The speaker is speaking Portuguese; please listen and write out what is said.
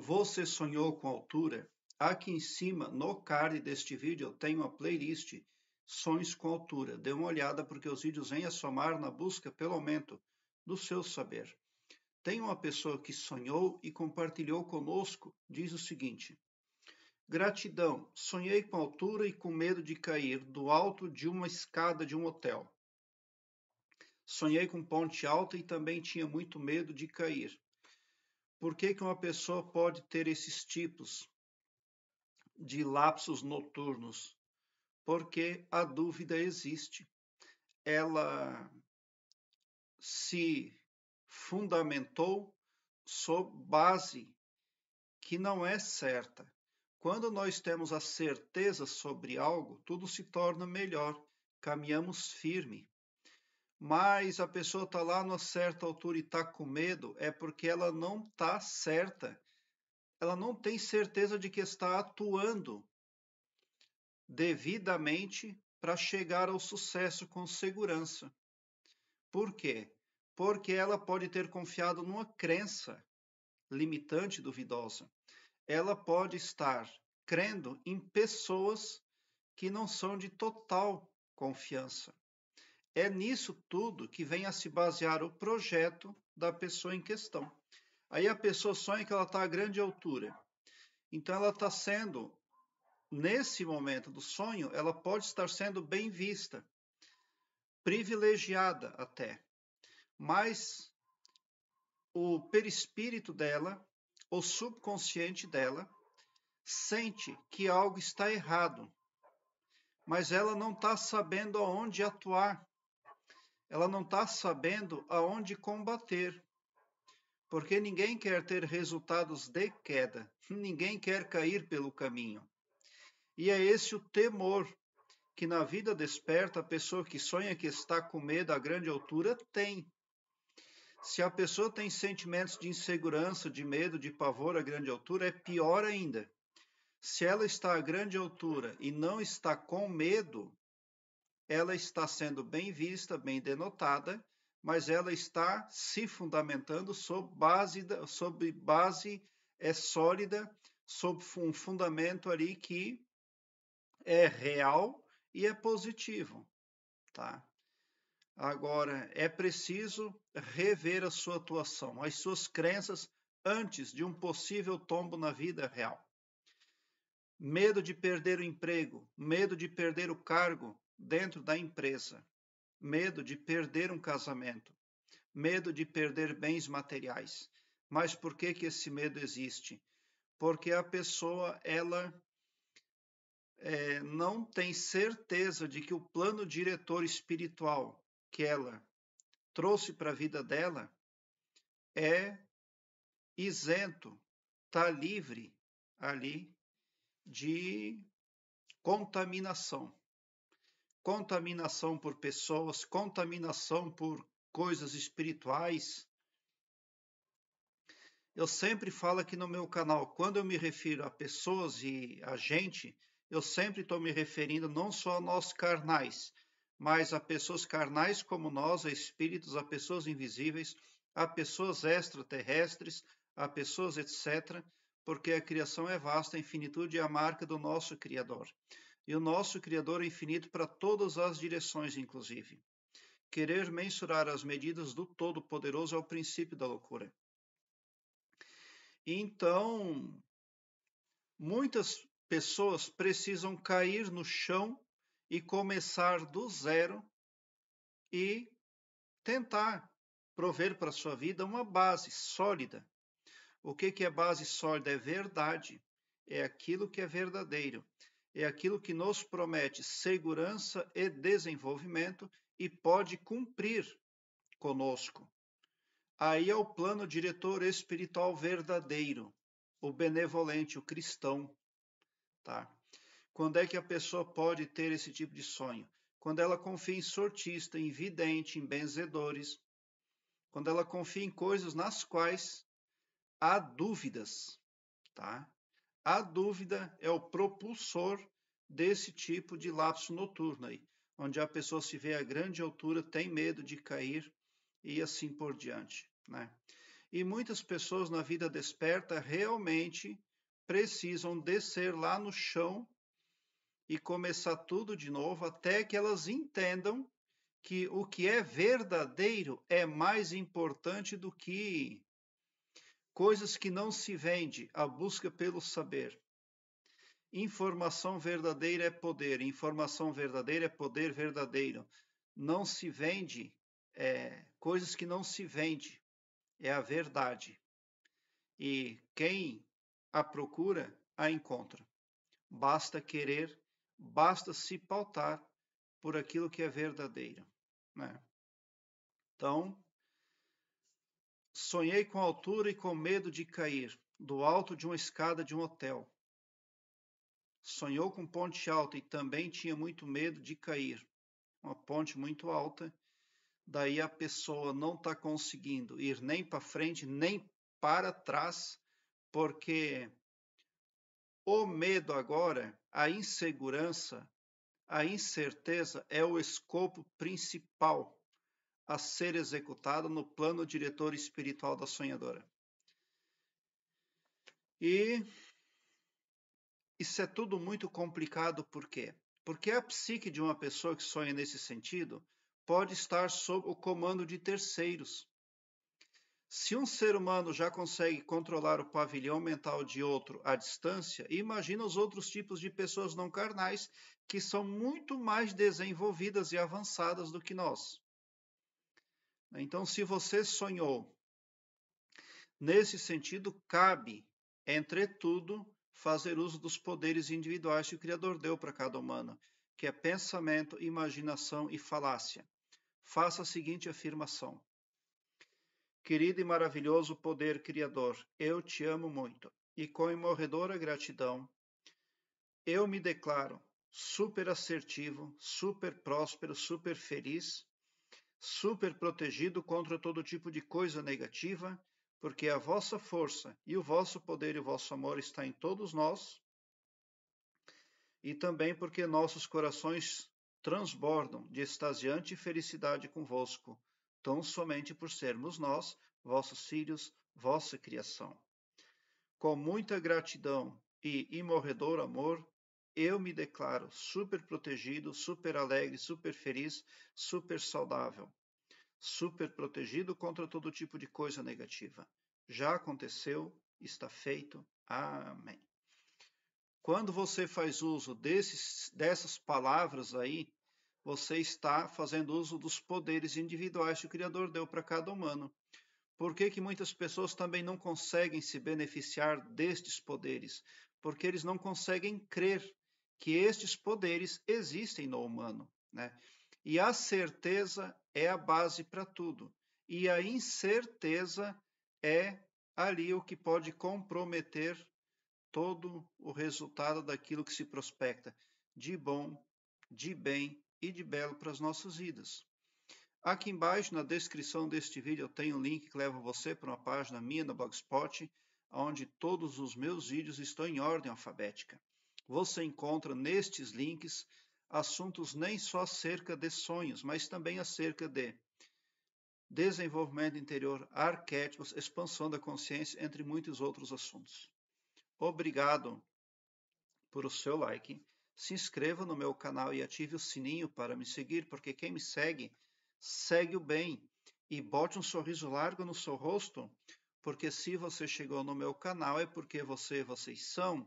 Você sonhou com altura? Aqui em cima, no card deste vídeo, eu tenho a playlist Sonhos com Altura. Dê uma olhada porque os vídeos vêm a somar na busca pelo aumento do seu saber. Tem uma pessoa que sonhou e compartilhou conosco, diz o seguinte: Gratidão, sonhei com altura e com medo de cair do alto de uma escada de um hotel. Sonhei com ponte alta e também tinha muito medo de cair. Por que, que uma pessoa pode ter esses tipos de lapsos noturnos? Porque a dúvida existe. Ela se fundamentou sob base que não é certa. Quando nós temos a certeza sobre algo, tudo se torna melhor, caminhamos firme mas a pessoa está lá numa certa altura e está com medo, é porque ela não está certa. Ela não tem certeza de que está atuando devidamente para chegar ao sucesso com segurança. Por quê? Porque ela pode ter confiado numa crença limitante duvidosa. Ela pode estar crendo em pessoas que não são de total confiança. É nisso tudo que vem a se basear o projeto da pessoa em questão. Aí a pessoa sonha que ela está a grande altura. Então ela está sendo, nesse momento do sonho, ela pode estar sendo bem vista, privilegiada até. Mas o perispírito dela, o subconsciente dela, sente que algo está errado, mas ela não está sabendo aonde atuar ela não está sabendo aonde combater. Porque ninguém quer ter resultados de queda, ninguém quer cair pelo caminho. E é esse o temor que na vida desperta a pessoa que sonha que está com medo à grande altura tem. Se a pessoa tem sentimentos de insegurança, de medo, de pavor à grande altura, é pior ainda. Se ela está à grande altura e não está com medo, ela está sendo bem vista, bem denotada, mas ela está se fundamentando sob base, sobre base é sólida, sob um fundamento ali que é real e é positivo, tá? Agora, é preciso rever a sua atuação, as suas crenças antes de um possível tombo na vida real. Medo de perder o emprego, medo de perder o cargo, dentro da empresa, medo de perder um casamento, medo de perder bens materiais. Mas por que que esse medo existe? Porque a pessoa ela é, não tem certeza de que o plano diretor espiritual que ela trouxe para a vida dela é isento, está livre ali de contaminação contaminação por pessoas, contaminação por coisas espirituais. Eu sempre falo aqui no meu canal, quando eu me refiro a pessoas e a gente, eu sempre estou me referindo não só a nós carnais, mas a pessoas carnais como nós, a espíritos, a pessoas invisíveis, a pessoas extraterrestres, a pessoas etc., porque a criação é vasta, a infinitude é a marca do nosso Criador e o nosso Criador é infinito para todas as direções, inclusive. Querer mensurar as medidas do Todo-Poderoso é o princípio da loucura. Então, muitas pessoas precisam cair no chão e começar do zero e tentar prover para sua vida uma base sólida. O que, que é base sólida? É verdade, é aquilo que é verdadeiro, é aquilo que nos promete segurança e desenvolvimento e pode cumprir conosco. Aí é o plano diretor espiritual verdadeiro, o benevolente, o cristão, tá? Quando é que a pessoa pode ter esse tipo de sonho? Quando ela confia em sortista, em vidente, em benzedores, quando ela confia em coisas nas quais há dúvidas, tá? A dúvida é o propulsor desse tipo de lapso noturno aí, onde a pessoa se vê a grande altura, tem medo de cair e assim por diante, né? E muitas pessoas na vida desperta realmente precisam descer lá no chão e começar tudo de novo até que elas entendam que o que é verdadeiro é mais importante do que coisas que não se vende, a busca pelo saber. Informação verdadeira é poder, informação verdadeira é poder verdadeiro. Não se vende é, coisas que não se vende, é a verdade. E quem a procura, a encontra. Basta querer, basta se pautar por aquilo que é verdadeiro. Né? Então, Sonhei com altura e com medo de cair, do alto de uma escada de um hotel. Sonhou com ponte alta e também tinha muito medo de cair, uma ponte muito alta. Daí a pessoa não está conseguindo ir nem para frente nem para trás, porque o medo agora, a insegurança, a incerteza é o escopo principal a ser executada no plano diretor espiritual da sonhadora. E isso é tudo muito complicado, por quê? Porque a psique de uma pessoa que sonha nesse sentido pode estar sob o comando de terceiros. Se um ser humano já consegue controlar o pavilhão mental de outro à distância, imagina os outros tipos de pessoas não carnais que são muito mais desenvolvidas e avançadas do que nós. Então, se você sonhou, nesse sentido, cabe, entretudo, fazer uso dos poderes individuais que o Criador deu para cada humano, que é pensamento, imaginação e falácia. Faça a seguinte afirmação: Querido e maravilhoso poder criador, eu te amo muito e com imorredora gratidão eu me declaro super assertivo, super próspero, super feliz super protegido contra todo tipo de coisa negativa, porque a vossa força e o vosso poder e o vosso amor está em todos nós, e também porque nossos corações transbordam de extasiante felicidade convosco, tão somente por sermos nós, vossos filhos, vossa criação. Com muita gratidão e imorredor amor, eu me declaro super protegido, super alegre, super feliz, super saudável, super protegido contra todo tipo de coisa negativa. Já aconteceu, está feito. Amém. Quando você faz uso desses, dessas palavras aí, você está fazendo uso dos poderes individuais que o Criador deu para cada humano. Por que, que muitas pessoas também não conseguem se beneficiar destes poderes? Porque eles não conseguem crer que estes poderes existem no humano, né? E a certeza é a base para tudo. E a incerteza é ali o que pode comprometer todo o resultado daquilo que se prospecta de bom, de bem e de belo para as nossas vidas. Aqui embaixo, na descrição deste vídeo, eu tenho um link que leva você para uma página minha no Blogspot, onde todos os meus vídeos estão em ordem alfabética você encontra nestes links assuntos nem só acerca de sonhos, mas também acerca de desenvolvimento interior, arquétipos, expansão da consciência, entre muitos outros assuntos. Obrigado por o seu like. Se inscreva no meu canal e ative o sininho para me seguir, porque quem me segue, segue o bem. E bote um sorriso largo no seu rosto, porque se você chegou no meu canal é porque você e vocês são